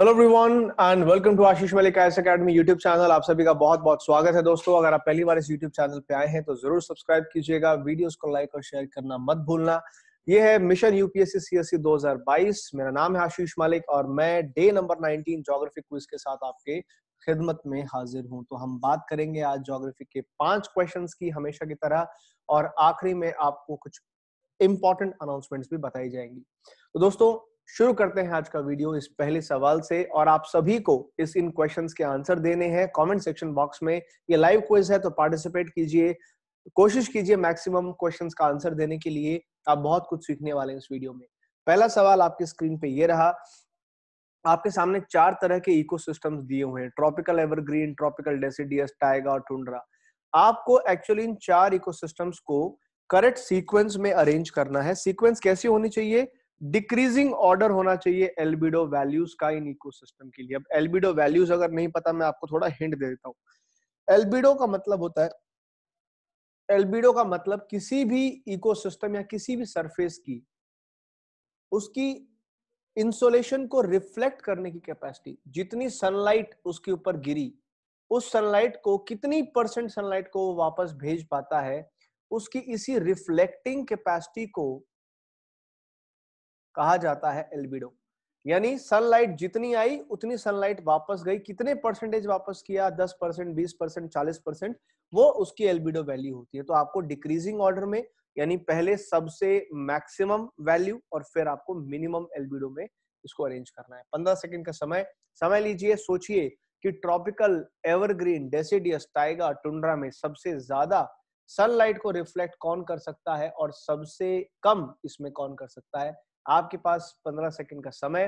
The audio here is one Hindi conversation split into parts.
Hello everyone and welcome to Ashish Malik IAS academy YouTube channel आप सभी का बहुत बहुत स्वागत है दोस्तों अगर आप पहली बार इस यूट्यूब चैनल पे आए हैं तो जरूर सब्सक्राइब कीजिएगा वीडियोस को लाइक और शेयर करना मत भूलना ये है मिशन यूपीएससी सीएससी 2022 मेरा नाम है आशीष मलिक और मैं डे नंबर 19 ज्योग्राफी क्विज के साथ आपके खिदमत में हाजिर हूं तो हम बात करेंगे आज ज्योग्राफी के पांच क्वेश्चन की हमेशा की तरह और आखिरी में आपको कुछ इंपॉर्टेंट अनाउंसमेंट्स भी बताई जाएंगी तो दोस्तों शुरू करते हैं आज का वीडियो इस पहले सवाल से और आप सभी को इस इन क्वेश्चंस के आंसर देने हैं कमेंट सेक्शन बॉक्स में ये लाइव क्विज है तो पार्टिसिपेट कीजिए कोशिश कीजिए मैक्सिमम क्वेश्चंस का आंसर देने के लिए आप बहुत कुछ सीखने वाले हैं इस वीडियो में पहला सवाल आपकी स्क्रीन पे ये रहा आपके सामने चार तरह के इकोसिस्टम्स दिए हुए हैं tropical evergreen tropical deciduous taiga और टूंड्रा आपको एक्चुअली इन चार इकोसिस्टम्स को करेक्ट सीक्वेंस में अरेंज करना है सीक्वेंस कैसी होनी चाहिए डिक्रीजिंग ऑर्डर होना चाहिए एलबीडो वैल्यूज का इन इकोसिस्टम के लिए अब एलबीडो वैल्यूज अगर नहीं पता मैं आपको थोड़ा हिंट दे देता हूं एलबीडो का मतलब होता है एलबीडो का मतलब किसी भी इकोसिस्टम या किसी भी सरफेस की उसकी इंसोलेशन को रिफ्लेक्ट करने की कैपेसिटी जितनी सनलाइट उसके ऊपर गिरी उस सनलाइट को कितनी परसेंट सनलाइट को वापस भेज पाता है उसकी इसी रिफ्लेक्टिंग कैपेसिटी को कहा जाता है एल्बिडो यानी सनलाइट जितनी आई उतनी सनलाइट वापस गई कितने परसेंटेज वापस किया 10 परसेंट बीस परसेंट चालीस परसेंट वो उसकी एल्बिडो वैल्यू होती है तो आपको डिक्रीजिंग ऑर्डर में यानी पहले सबसे मैक्सिमम वैल्यू और फिर आपको मिनिमम एल्बिडो में इसको अरेंज करना है पंद्रह सेकेंड का समय समय लीजिए सोचिए कि tropical evergreen deciduous taiga tundra में सबसे ज्यादा सनलाइट को रिफ्लेक्ट कौन कर सकता है और सबसे कम इसमें कौन कर सकता है आपके पास पंद्रह सेकंड का समय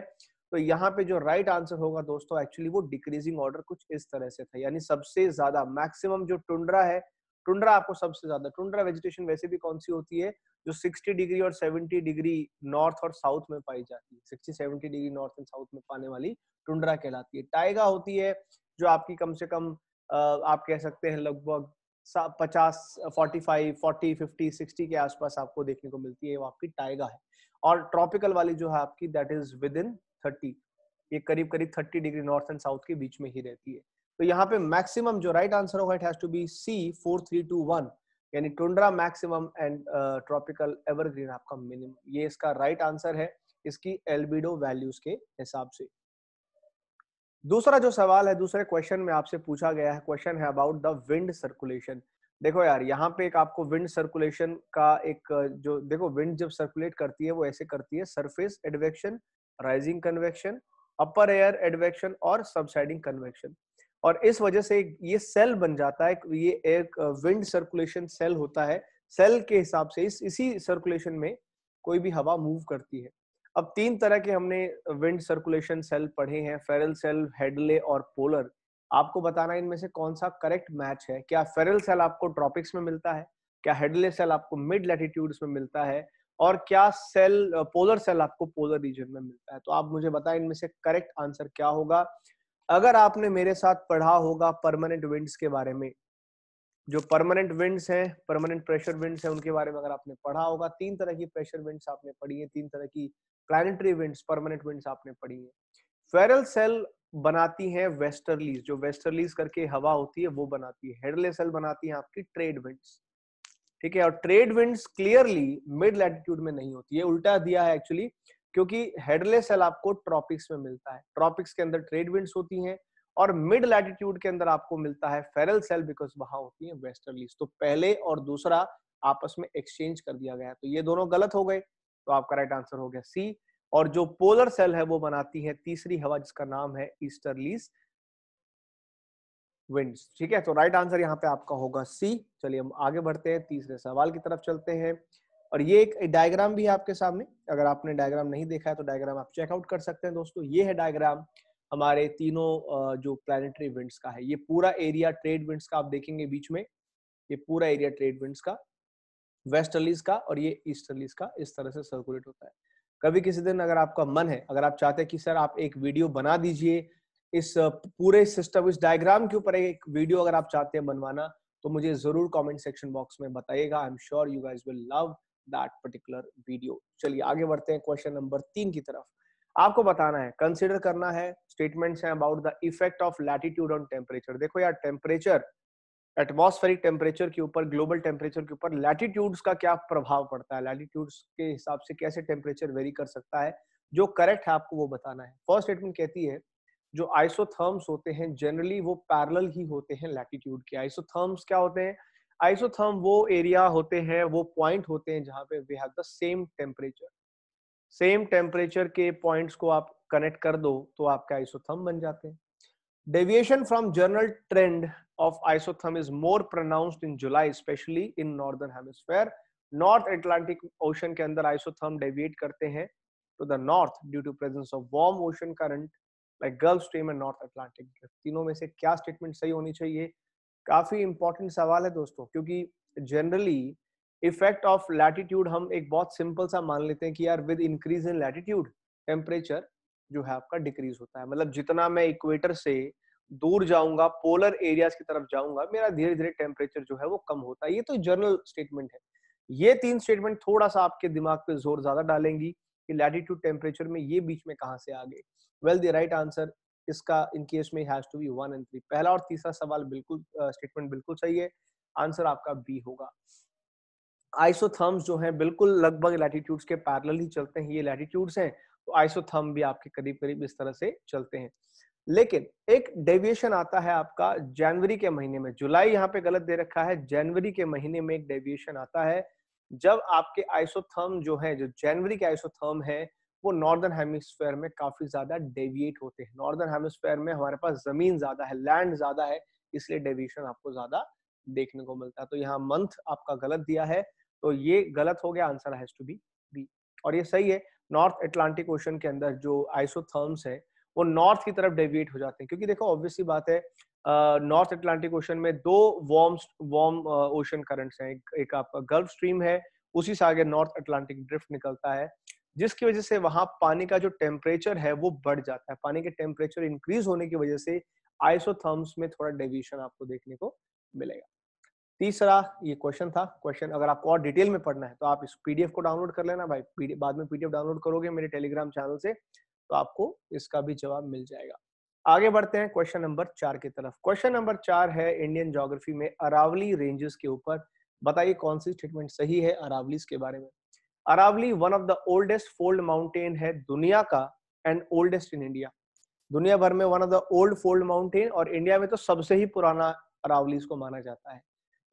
तो यहाँ पे जो राइट right आंसर होगा दोस्तों एक्चुअली वो डिक्रीजिंग ऑर्डर कुछ इस तरह से था यानी सबसे ज्यादा मैक्सिमम जो टुंड्रा है टुंड्रा आपको सबसे ज्यादा टुंड्रा वेजिटेशन वैसे भी कौन सी होती है जो 60 डिग्री और 70 डिग्री नॉर्थ और साउथ में पाई जाती है 60 70 डिग्री नॉर्थ एंड साउथ में पाने वाली टुंड्रा कहलाती है टाइगा होती है जो आपकी कम से कम आप कह सकते हैं लगभग पचास forty five forty fifty sixty के आसपास आपको देखने को मिलती है वो आपकी टाइगा है और ट्रॉपिकल वाली जो है आपकी that is within thirty ये करीब करीब thirty degree north and south के बीच में ही रहती है तो यहाँ पे मैक्सिमम जो राइट आंसर होगा it has to be C four three two one यानी tundra maximum and tropical evergreen आपका मिनिमम ये इसका राइट right आंसर है इसकी एलबीडो वैल्यूज के हिसाब से दूसरा जो सवाल है दूसरे क्वेश्चन में आपसे पूछा गया है क्वेश्चन है अबाउट द विंड सर्कुलेशन देखो यार यहाँ पे एक आपको विंड सर्कुलेशन का एक जो देखो विंड जब सर्कुलेट करती है वो ऐसे करती है surface advection rising convection upper air advection और सबसाइडिंग कन्वेक्शन और इस वजह से ये सेल बन जाता है ये एक विंड सर्कुलेशन सेल होता है सेल के हिसाब से इस इसी सर्कुलेशन में कोई भी हवा मूव करती है अब तीन तरह के हमने विंड सर्कुलेशन सेल पढ़े हैं फेरल सेल हेडले और पोलर आपको बताना इनमें से कौन सा करेक्ट मैच है क्या फेरल सेल आपको ट्रॉपिक्स में मिलता है क्या हेडले सेल आपको मिड लैटिट्यूड्स में मिलता है और क्या सेल पोलर सेल आपको पोलर रीजन में मिलता है तो आप मुझे बताएं इनमें से करेक्ट आंसर क्या होगा अगर आपने मेरे साथ पढ़ा होगा परमानेंट विंड्स के बारे में जो परमानेंट विंड्स हैं परमानेंट प्रेशर विंड्स हैं उनके बारे में अगर आपने पढ़ा होगा तीन तरह की प्रेशर विंड्स आपने पढ़ी है तीन तरह की प्लानिटरी विंड्स परमानेंट विंड्स आपने पढ़ी है फेरल सेल बनाती हैं वेस्टर्लीज जो वेस्टर्लीज करके हवा होती है वो बनाती है हेडले सेल बनाती है आपकी ट्रेड विंड्स ठीक है और trade winds clearly mid latitude में नहीं होती है उल्टा दिया है एक्चुअली क्योंकि हेडले सेल आपको ट्रॉपिक्स में मिलता है ट्रॉपिक्स के अंदर ट्रेड विंड्स होती हैं और मिड लैटिट्यूड के अंदर आपको मिलता है फेरल सेल बिकॉज वहां होती है वेस्टर्लीज तो पहले और दूसरा आपस में एक्सचेंज कर दिया गया तो ये दोनों गलत हो गए तो आपका राइट आंसर हो गया सी और जो पोलर सेल है वो बनाती है तीसरी हवा जिसका नाम है ईस्टरलीज विंड्स ठीक है तो राइट आंसर यहाँ पे आपका होगा सी चलिए हम आगे बढ़ते हैं तीसरे सवाल की तरफ चलते हैं और ये एक डायग्राम भी है आपके सामने अगर आपने डायग्राम नहीं देखा है तो डायग्राम आप चेकआउट कर सकते हैं दोस्तों ये है डायग्राम हमारे तीनों जो प्लानिटरी विंड्स का है ये पूरा एरिया ट्रेड विंड्स का आप देखेंगे बीच में ये पूरा एरिया ट्रेड विंड्स का वेस्टर्लीज का और ये ईस्टर्लीज का इस तरह से सर्कुलेट होता है कभी किसी दिन अगर आपका मन है अगर आप चाहते हैं कि सर आप एक वीडियो बना दीजिए इस पूरे सिस्टम इस डायग्राम के ऊपर एक वीडियो अगर आप चाहते हैं बनवाना तो मुझे जरूर कमेंट सेक्शन बॉक्स में बताइएगा I am sure you guys will love that particular video चलिए आगे बढ़ते हैं क्वेश्चन नंबर तीन की तरफ आपको बताना है कंसिडर करना है स्टेटमेंट्स हैं about the effect of latitude on temperature देखो यार टेम्परेचर एटमोस्फेरिक टेम्परेचर के ऊपर ग्लोबल टेम्परेचर के ऊपर लैटिट्यूड्स का क्या प्रभाव पड़ता है लैटिट्यूड्स के हिसाब से कैसे टेम्परेचर वेरी कर सकता है जो करेक्ट है आपको वो बताना है फर्स्ट स्टेटमेंट कहती है जो आइसोथर्म्स होते हैं जनरली वो पैरल ही होते हैं लैटिट्यूड के आइसोथर्म्स क्या होते हैं आइसोथर्म वो एरिया होते हैं वो पॉइंट होते हैं जहाँ पे we have the same temperature same temperature के पॉइंट्स को आप कनेक्ट कर दो तो आपके आइसोथर्म बन जाते हैं Deviation from general trend of isotherm is more pronounced in July, especially in northern hemisphere. North Atlantic Ocean ke andar isotherm deviate karte hain to the north due to presence of warm ocean current like Gulf Stream and North Atlantic Drift. तीनों में से क्या statement sahi honi chahiye काफी important सवाल है दोस्तों क्योंकि generally effect of latitude हम एक बहुत simple सा मान लेते हैं कि यार with increase in latitude temperature जो है आपका डिक्रीज होता है मतलब जितना मैं इक्वेटर से दूर जाऊंगा पोलर एरियाज की तरफ जाऊंगा मेरा धीरे धीरे टेम्परेचर जो है वो कम होता है ये तो जर्नल स्टेटमेंट है ये तीन स्टेटमेंट थोड़ा सा आपके दिमाग पे जोर ज्यादा डालेंगी कि लैटिट्यूड टेम्परेचर में ये बीच में कहा से आ गए वेल द राइट आंसर इसका इन केस में has to be one and three पहला और तीसरा सवाल बिल्कुल स्टेटमेंट uh, बिल्कुल सही है आंसर आपका बी होगा आइसोथर्म्स जो है बिल्कुल लगभग लैटिट्यूड्स के पैरेलल ही चलते हैं ये लैटिट्यूड्स हैं तो आइसोथर्म भी आपके करीब करीब इस तरह से चलते हैं लेकिन एक डेविएशन आता है आपका जनवरी के महीने में जुलाई यहाँ पे गलत दे रखा है जनवरी के महीने में एक डेविएशन आता है जब आपके आइसोथर्म जो है जो जनवरी के आइसोथर्म है वो नॉर्दर्न हेमिस्फेयर में काफी ज्यादा डेविएट होते हैं नॉर्दर्न हेमिस्फेयर में हमारे पास जमीन ज्यादा है लैंड ज्यादा है इसलिए डेविएशन आपको ज्यादा देखने को मिलता है तो यहाँ मंथ आपका गलत दिया है तो ये गलत हो गया answer has to be B और ये सही है नॉर्थ एटलांटिक ओशन के अंदर जो आइसोथर्म्स हैं वो नॉर्थ की तरफ डेविएट हो जाते हैं क्योंकि देखो ऑब्वियसली बात है नॉर्थ एटलांटिक ओशन में दो वार्म वार्म ओशन करंट्स हैं एक, एक आपका गल्फ स्ट्रीम है उसी से आगे नॉर्थ अटलांटिक ड्रिफ्ट निकलता है जिसकी वजह से वहां पानी का जो टेम्परेचर है वो बढ़ जाता है पानी के टेम्परेचर इंक्रीज होने की वजह से आइसोथर्म्स में थोड़ा डेविएशन आपको देखने को मिलेगा तीसरा ये क्वेश्चन था क्वेश्चन अगर आपको और डिटेल में पढ़ना है तो आप इस पीडीएफ को डाउनलोड कर लेना भाई बाद में पीडीएफ डाउनलोड करोगे मेरे टेलीग्राम चैनल से तो आपको इसका भी जवाब मिल जाएगा आगे बढ़ते हैं क्वेश्चन नंबर चार की तरफ क्वेश्चन नंबर चार है इंडियन जोग्राफी में अरावली रेंजेस के ऊपर बताइए कौन सी स्टेटमेंट सही है अरावली के बारे में Aravali one of the oldest fold mountain है दुनिया का एंड ओल्डेस्ट इन इंडिया दुनिया भर में one of the old fold mountain और इंडिया में तो सबसे ही पुराना अरावली को माना जाता है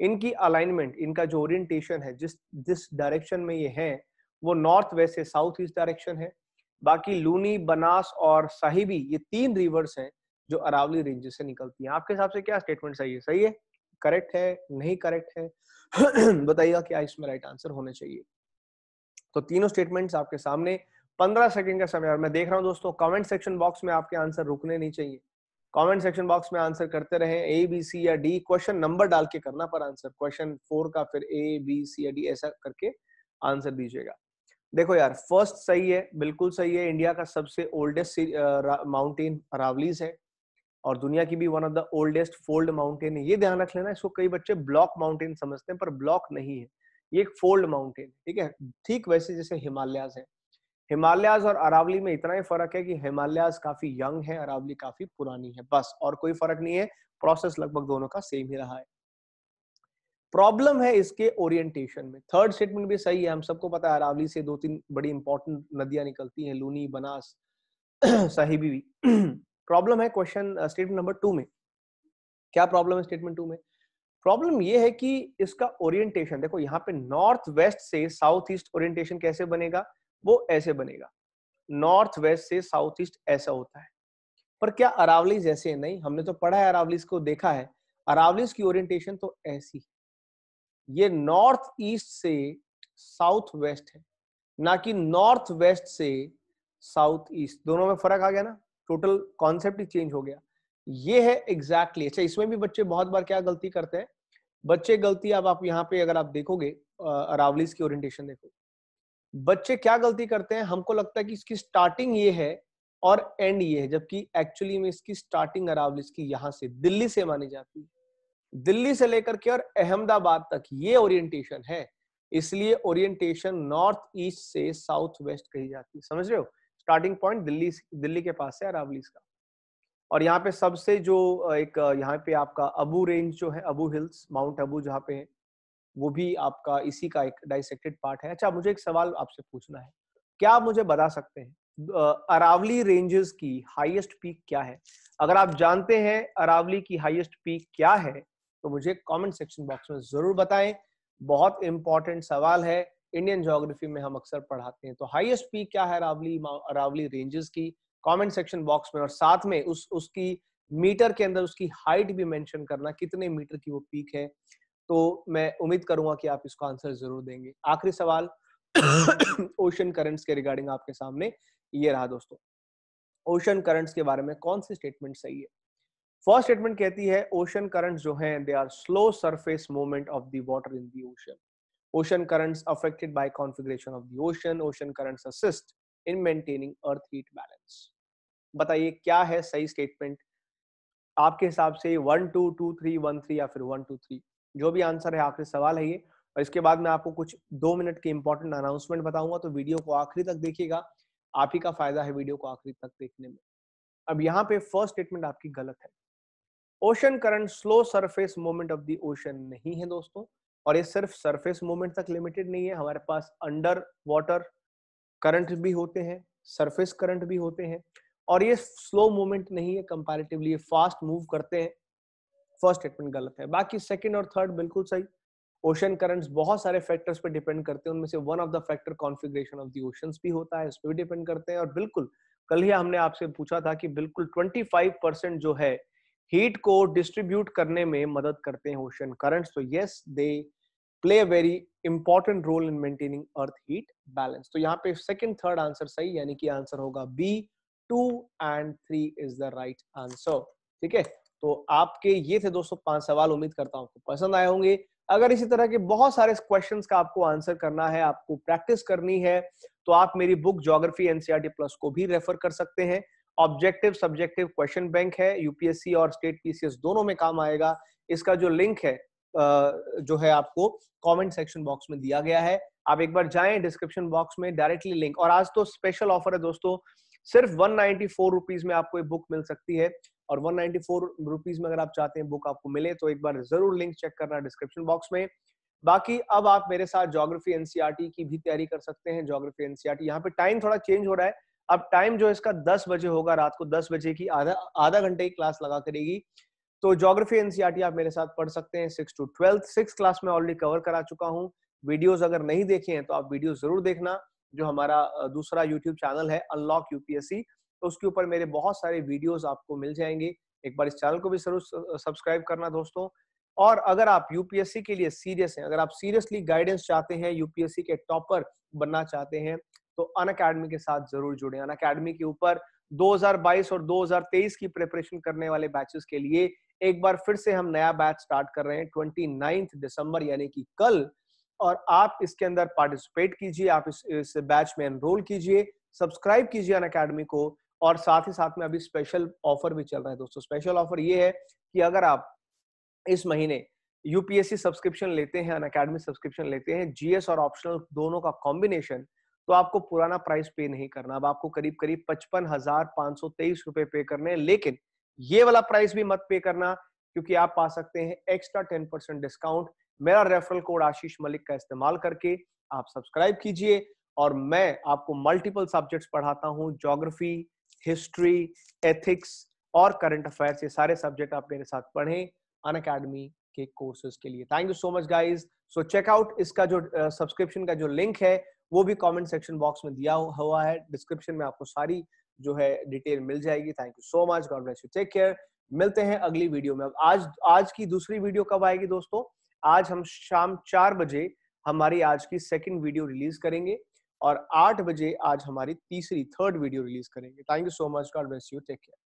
इनकी अलाइनमेंट इनका जो ओरिएंटेशन है जिस जिस डायरेक्शन में ये है वो नॉर्थ वेस्ट से साउथ ईस्ट डायरेक्शन है बाकी लूनी बनास और साहिबी ये तीन रिवर्स हैं जो अरावली रेंज से निकलती हैं आपके हिसाब से क्या स्टेटमेंट सही है सही है करेक्ट है नहीं करेक्ट है बताइएगा क्या इसमें राइट आंसर होना चाहिए तो तीनों स्टेटमेंट्स आपके सामने पंद्रह सेकंड का समय और मैं देख रहा हूँ दोस्तों कमेंट सेक्शन बॉक्स में आपके आंसर रुकने नहीं चाहिए कमेंट सेक्शन बॉक्स में आंसर करते रहे ए बी सी या डी क्वेश्चन नंबर डाल के करना पर आंसर क्वेश्चन फोर का फिर ए बी सी या डी ऐसा करके आंसर दीजिएगा देखो यार फर्स्ट सही है बिल्कुल सही है इंडिया का सबसे ओल्डेस्ट माउंटेन अरावलीज है और दुनिया की भी one of the oldest fold mountain है ये ध्यान रख लेना इसको कई बच्चे ब्लॉक माउंटेन समझते हैं पर ब्लॉक नहीं है ये एक फोल्ड माउंटेन ठीक है ठीक वैसे जैसे हिमालयाज है हिमालयाज और अरावली में इतना ही फर्क है कि हिमालयाज काफी यंग है अरावली काफी पुरानी है बस और कोई फर्क नहीं है प्रोसेस लगभग दोनों का सेम ही रहा है प्रॉब्लम है इसके ओरिएंटेशन में थर्ड स्टेटमेंट भी सही है हम सबको पता है अरावली से दो तीन बड़ी इंपॉर्टेंट नदियां निकलती हैं लूनी बनास साहिबी भी प्रॉब्लम है क्वेश्चन स्टेटमेंट नंबर टू में क्या प्रॉब्लम है स्टेटमेंट टू में प्रॉब्लम ये है कि इसका ओरिएंटेशन देखो यहाँ पे नॉर्थ वेस्ट से साउथ ईस्ट ओरिएंटेशन कैसे बनेगा वो ऐसे बनेगा नॉर्थ वेस्ट से साउथ ईस्ट ऐसा होता है पर क्या अरावलीज ऐसे है? नहीं हमने तो पढ़ा है अरावलीज को देखा है अरावलीज की ओरिएंटेशन तो ऐसी है ये नॉर्थ ईस्ट से साउथ वेस्ट है ना कि नॉर्थ वेस्ट से साउथ ईस्ट दोनों में फर्क आ गया ना टोटल कॉन्सेप्ट ही चेंज हो गया ये है एग्जैक्टली exactly. अच्छा इसमें भी बच्चे बहुत बार क्या गलती करते हैं बच्चे गलती अब आप यहाँ पे अगर आप देखोगे अरावलीज की ओरिएंटेशन देखोगे बच्चे क्या गलती करते हैं हमको लगता है कि इसकी स्टार्टिंग ये है और एंड ये है जबकि एक्चुअली में इसकी स्टार्टिंग अरावली की यहाँ से दिल्ली से मानी जाती है दिल्ली से लेकर के और अहमदाबाद तक ये ओरिएंटेशन है इसलिए ओरिएंटेशन नॉर्थ ईस्ट से साउथ वेस्ट कही जाती है समझ रहे हो स्टार्टिंग पॉइंट दिल्ली दिल्ली के पास है अरावलीस का और यहाँ पे सबसे जो एक यहाँ पे आपका अबू रेंज जो है अबू हिल्स माउंट अबू जहाँ पे है वो भी आपका इसी का एक डाइसेक्टेड पार्ट है अच्छा मुझे एक सवाल आपसे पूछना है क्या आप मुझे बता सकते हैं अरावली रेंजेस की हाईएस्ट पीक क्या है अगर आप जानते हैं अरावली की हाईएस्ट पीक क्या है तो मुझे कमेंट सेक्शन बॉक्स में जरूर बताएं बहुत इंपॉर्टेंट सवाल है इंडियन जोग्राफी में हम अक्सर पढ़ाते हैं तो हाईएस्ट पीक क्या है अरावली अरावली रेंजेस की कमेंट सेक्शन बॉक्स में और साथ में उस उसकी मीटर के अंदर उसकी हाइट भी मेंशन करना कितने मीटर की वो पीक है तो मैं उम्मीद करूंगा कि आप इसको आंसर जरूर देंगे आखिरी सवाल ओशन करंट्स के रिगार्डिंग आपके सामने ये रहा दोस्तों ओशन करंट्स के बारे में कौन सी स्टेटमेंट सही है फर्स्ट स्टेटमेंट कहती है ओशन करंट्स जो हैं they are slow surface movement of the water in the ocean ocean currents affected by configuration of the ocean ocean currents assist in maintaining earth heat balance बताइए क्या है सही स्टेटमेंट आपके हिसाब से one two two three one three या फिर वन टू थ्री जो भी आंसर है आखिरी सवाल है ये और इसके बाद मैं आपको कुछ दो मिनट के इंपॉर्टेंट अनाउंसमेंट बताऊंगा तो वीडियो को आखिरी तक देखिएगा आप ही का फायदा है वीडियो को आखिरी तक देखने में अब यहाँ पे फर्स्ट स्टेटमेंट आपकी गलत है ocean current slow surface movement of the ocean नहीं है दोस्तों और ये सिर्फ सरफेस मूवमेंट तक लिमिटेड नहीं है हमारे पास अंडर वाटर करंट भी होते हैं सरफेस करंट भी होते हैं और ये स्लो मूवमेंट नहीं है कंपैरेटिवली ये फास्ट मूव करते हैं फर्स्ट स्टेटमेंट गलत है बाकी सेकंड और थर्ड बिल्कुल सही ओशन करंट्स बहुत सारे फैक्टर्स पे डिपेंड करते हैं उनमें से one of the factor configuration of the oceans भी होता है उस पर भी डिपेंड करते हैं और बिल्कुल कल ही हमने आपसे पूछा था कि बिल्कुल 25 परसेंट जो है हीट को डिस्ट्रीब्यूट करने में मदद करते हैं ओशन करंट्स तो yes they play very important role in maintaining earth heat balance तो यहाँ पे सेकेंड थर्ड आंसर सही यानी कि आंसर होगा B two and three is the right answer ठीक है तो आपके ये थे दोस्तों पांच सवाल उम्मीद करता हूँ आपको पसंद आए होंगे अगर इसी तरह के बहुत सारे क्वेश्चंस का आपको आंसर करना है आपको प्रैक्टिस करनी है तो आप मेरी बुक ज्योग्राफी एनसीआरटी प्लस को भी रेफर कर सकते हैं ऑब्जेक्टिव सब्जेक्टिव क्वेश्चन बैंक है यूपीएससी और स्टेट पीसीएस दोनों में काम आएगा इसका जो लिंक है जो है आपको कमेंट सेक्शन बॉक्स में दिया गया है आप एक बार जाएं डिस्क्रिप्शन बॉक्स में डायरेक्टली लिंक और आज तो स्पेशल ऑफर है दोस्तों सिर्फ वन नाइनटी में आपको ये बुक मिल सकती है और 194 रुपीस में अगर आप चाहते हैं बुक आपको मिले तो एक बार जरूर लिंक चेक करना डिस्क्रिप्शन बॉक्स में बाकी अब आप मेरे साथ जोग्राफी एनसीआर e की भी तैयारी कर सकते हैं जोग्राफी एनसीआर e यहाँ पे टाइम थोड़ा चेंज हो रहा है अब टाइम जो इसका दस बजे होगा रात को दस बजे की आधा आधा घंटे की क्लास लगा करेगी तो ज्योग्राफी एनसीआरटी e आप मेरे साथ पढ़ सकते हैं six to twelfth six class में ऑलरेडी कवर करा चुका हूँ वीडियोज अगर नहीं देखे हैं तो आप वीडियो जरूर देखना जो हमारा दूसरा यूट्यूब चैनल है अनलॉक यूपीएससी तो उसके ऊपर मेरे बहुत सारे वीडियोस आपको मिल जाएंगे एक बार इस चैनल को भी जरूर सब्सक्राइब करना दोस्तों और अगर आप यूपीएससी के लिए सीरियस हैं अगर आप सीरियसली गाइडेंस चाहते हैं यूपीएससी के टॉपर बनना चाहते हैं तो अन अकेडमी के साथ जरूर जुड़े अन अकेडमी के ऊपर 2022 और 2023 की प्रिपरेशन करने वाले बैचेस के लिए एक बार फिर से हम नया बैच स्टार्ट कर रहे हैं ट्वेंटी दिसंबर यानी कि कल और आप इसके अंदर पार्टिसिपेट कीजिए आप इस, इस बैच में एनरोल कीजिए सब्सक्राइब कीजिए अन अकेडमी को और साथ ही साथ में अभी स्पेशल ऑफर भी चल रहा है दोस्तों स्पेशल ऑफर ये है कि अगर आप इस महीने यूपीएससी सब्सक्रिप्शन लेते हैं अन अकेडमी सब्सक्रिप्शन लेते हैं जीएस और ऑप्शनल दोनों का कॉम्बिनेशन तो आपको पुराना प्राइस पे नहीं करना अब आपको करीब करीब पचपन हजार पांच सौ तेईस रुपए पे करने हैं लेकिन ये वाला प्राइस भी मत पे करना क्योंकि आप पा सकते हैं एक्स्ट्रा टेन परसेंट डिस्काउंट मेरा रेफरल कोड आशीष मलिक का इस्तेमाल करके आप सब्सक्राइब कीजिए और मैं आपको मल्टीपल सब्जेक्ट्स पढ़ाता हूँ जोग्राफी हिस्ट्री एथिक्स और करंट अफेयर्स ये सारे सब्जेक्ट आप मेरे साथ पढ़ें अन अकेडमी के कोर्सेज के लिए thank you so much guys so check out इसका जो सब्सक्रिप्शन uh, का जो लिंक है वो भी कॉमेंट सेक्शन बॉक्स में दिया हुआ है डिस्क्रिप्शन में आपको सारी जो है डिटेल मिल जाएगी thank you so much God bless you take care मिलते हैं अगली वीडियो में अब आज आज की दूसरी वीडियो कब आएगी दोस्तों आज हम शाम चार बजे हमारी आज की सेकंड वीडियो रिलीज करेंगे और आठ बजे आज हमारी तीसरी थर्ड वीडियो रिलीज करेंगे thank you so much God bless you take care